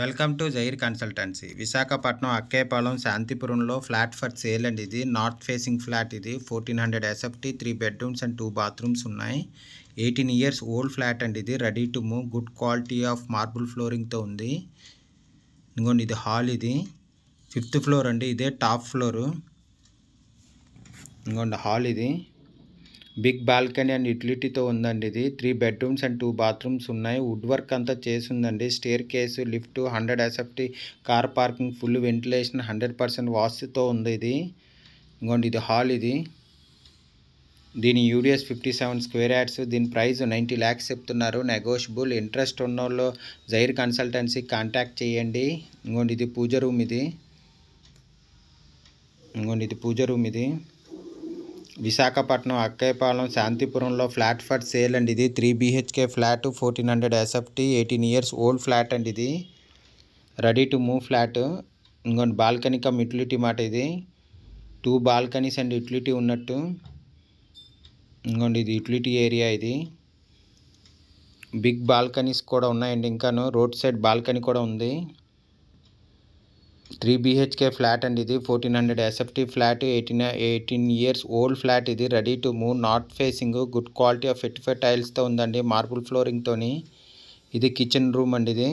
welcome to Jair consultancy Visakhapatnam Akkayyapalem శాంతిపురంలో flat for sale and ఇది north facing flat ఇది fourteen hundred SFT three bedrooms and two bathrooms ఉన్నాయి eighteen years old flat and ఇది ready to move good quality of marble ఫ్లోరింగ్తో ఉంది ఇంకోండి ఇది hall ఇది ఫిఫ్త్ ఫ్లోర్ అండి ఇదే టాప్ ఫ్లోరు ఇంకోండి హాల్ ఇది బిగ్ బాల్కనీ అండ్ యుటిలిటీతో ఉందండి ఇది three bedrooms and two bathrooms ఉన్నాయి వుడ్ వర్క్ అంతా చేసిందండి stair staircase lift hundred SFT car parking full ventilation hundred percent వాస్తుతో ఉంది ఇది ఇంకోండి ఇది హాల్ ఇది దీని UDS fifty seven square yards దీని ప్రైస్ నైంటీ ల్యాక్స్ చెప్తున్నారు నెగోషియబుల్ ఇంట్రెస్ట్ ఉన్న వాళ్ళు జైర్ కన్సల్టెన్సీ కాంటాక్ట్ చేయండి ఇంకోండి ఇది పూజ రూమ్ ఇది ఇంకోండి ఇది పూజ రూమ్ ఇది విశాఖపట్నం అక్కయ్యపాలెం శాంతిపురంలో ఫ్లాట్ ఫర్ సేల్ అండి ఇది three BHK flat fourteen hundred SFT eighteen years old flat అండి ఇది రెడీ టు మూవ్ ఫ్లాట్ ఇంకొండి బాల్కనీ కమ్ యూటిలిటీ మాట ఇది టూ బాల్కనీస్ అండ్ యుటిలిటీ ఉన్నట్టు ఇంకోండి ఇది యుటిలిటీ ఏరియా ఇది బిగ్ బాల్కనీస్ కూడా ఉన్నాయండి ఇంకాను రోడ్ సైడ్ బాల్కనీ కూడా ఉంది త్రీ బీహెచ్కే ఫ్లాట్ అండి ఇది fourteen hundred SFT flat eighteen eighteen years old flat ఇది ready to move north facing good quality of ఫిట్ఫై టైల్స్తో ఉందండి మార్బుల్ ఫ్లోరింగ్తోని ఇది కిచెన్ రూమ్ అండి ఇది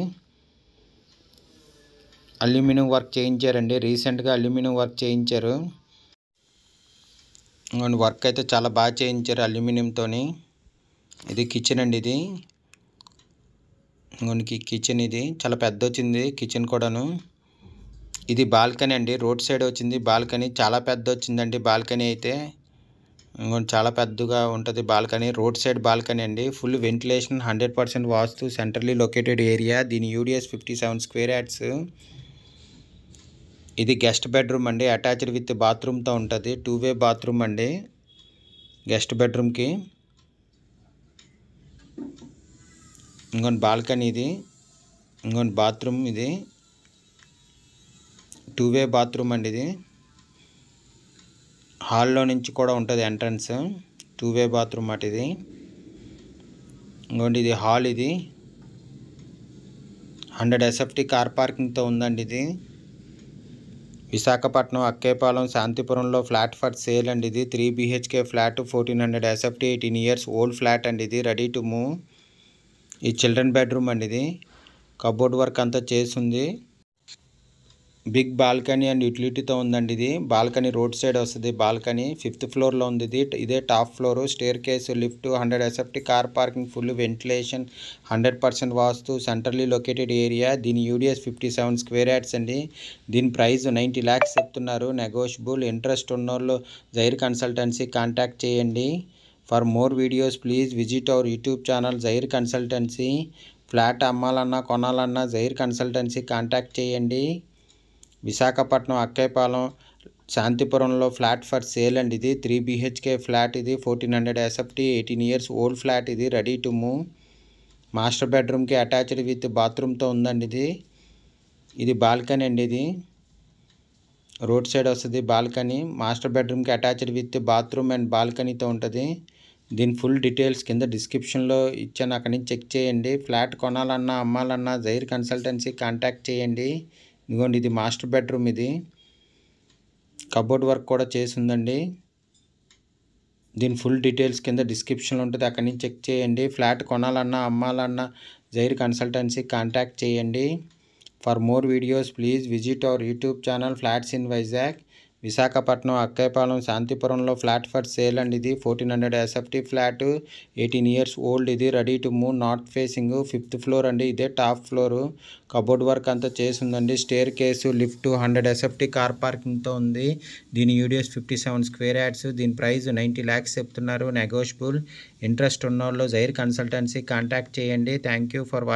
అల్యూమినియం వర్క్ చేయించారండి రీసెంట్గా అల్యూమినియం వర్క్ చేయించారు అండ్ వర్క్ అయితే చాలా బాగా చేయించారు అల్యూమినియంతో ఇది కిచెన్ అండి ఇది ఇంకొనికి కిచెన్ ఇది చాలా పెద్ద వచ్చింది కిచెన్ కూడాను ఇది బాల్కనీ అండి రోడ్ సైడ్ వచ్చింది బాల్కనీ చాలా పెద్ద వచ్చిందండి బాల్కనీ అయితే చాలా పెద్దగా ఉంటుంది బాల్కనీ రోడ్ సైడ్ బాల్కనీ అండి full ventilation hundred percent vastu centrally located area దీని UDS fifty seven square yards ఇది గెస్ట్ బెడ్రూమ్ అండి అటాచ్డ్ విత్ బాత్రూమ్తో ఉంటుంది టూ వే బాత్రూమ్ అండి గెస్ట్ బెడ్రూమ్కి ఇంకొన్ని బాల్కనీ ఇది ఇంకొన్ని బాత్రూమ్ ఇది టూ వే బాత్రూమ్ అండి ఇది హాల్లో నుంచి కూడా ఉంటుంది ఎంట్రన్స్ టూ వే బాత్రూమ్ అటు ఇది ఇంకోండి ఇది హాల్ ఇది హండ్రెడ్ ఎస్ఎఫ్టీ కార్ పార్కింగ్తో ఉందండి ఇది విశాఖపట్నం అక్కేపాలెం శాంతిపురంలో ఫ్లాట్ ఫర్ సేల్ అండి ఇది three BHK flat fourteen hundred SFT eighteen years old flat అండి ఇది రెడీ టు మూవ్ ఈ చిల్డ్రన్ బెడ్రూమ్ అండి ఇది కబోర్డ్ వర్క్ అంతా చేసి ఉంది బిగ్ బాల్కనీ అండ్ యూటిలిటీతో ఉందండి ఇది బాల్కనీ రోడ్ సైడ్ వస్తుంది బాల్కనీ ఫిఫ్త్ ఫ్లోర్లో ఉంది ఇది ఇదే top floor staircase lift hundred SFT car parking full ventilation hundred percent vastu centrally located area దీని UDS fifty seven square yards అండి దీని ప్రైస్ నైంటీ ల్యాక్స్ చెప్తున్నారు నెగోషియబుల్ ఇంట్రెస్ట్ ఉన్నోళ్ళు జైర్ కన్సల్టెన్సీ కాంటాక్ట్ చేయండి for more videos please visit our YouTube channel Jair consultancy flat అమ్మాలన్నా కొనాలన్నా Jair consultancy contact చేయండి Visakhapatnam Akkayyapalem శాంతిపురంలో flat for sale and ఇది త్రీ బీహెచ్కే ఫ్లాట్ ఇది fourteen hundred SFT eighteen years old flat ఇది ready to move master బెడ్రూమ్కి attached with బాత్రూమ్తో ఉందండి ఇది ఇది బాల్కనీ అండి ఇది రోడ్ సైడ్ వస్తుంది బాల్కనీ మాస్టర్ బెడ్రూమ్కి అటాచ్డ్ విత్ బాత్రూమ్ అండ్ బాల్కనీతో ఉంటుంది దీని ఫుల్ డీటెయిల్స్ కింద డిస్క్రిప్షన్లో ఇచ్చాను అక్కడి నుంచి చెక్ చేయండి ఫ్లాట్ కొనాలన్నా అమ్మాలన్నా జైర్ కన్సల్టెన్సీ కాంటాక్ట్ చేయండి ఇదిగోండి ఇది మాస్టర్ బెడ్రూమ్ ఇది కబోర్డ్ వర్క్ కూడా చేసిందండి దీని ఫుల్ డీటెయిల్స్ కింద డిస్క్రిప్షన్లో ఉంటుంది అక్కడి నుంచి చెక్ చేయండి ఫ్లాట్ కొనాలన్నా అమ్మాలన్నా జైర్ కన్సల్టెన్సీ కాంటాక్ట్ చేయండి for more videos please visit our YouTube channel flats in Vizag Visakhapatnam Akkayyapalem శాంతిపురంలో ఫ్లాట్ ఫర్ సేల్ అండ్ ఇది fourteen hundred SFT flat eighteen years old ఇది ready to move north facing fifth floor అండి ఇదే top floor cupboard work అంతా చేసి ఉందండి staircase lift hundred SFT car పార్కింగ్తో ఉంది దీని UDS fifty seven square yards దీని ప్రైస్ నైంటీ ల్యాక్స్ చెప్తున్నారు నెగోషియబుల్ ఇంట్రెస్ట్ ఉన్న వాళ్ళు జైర్ కన్సల్టెన్సీ కాంటాక్ట్ చేయండి థ్యాంక్ యూ ఫర్ వాచ్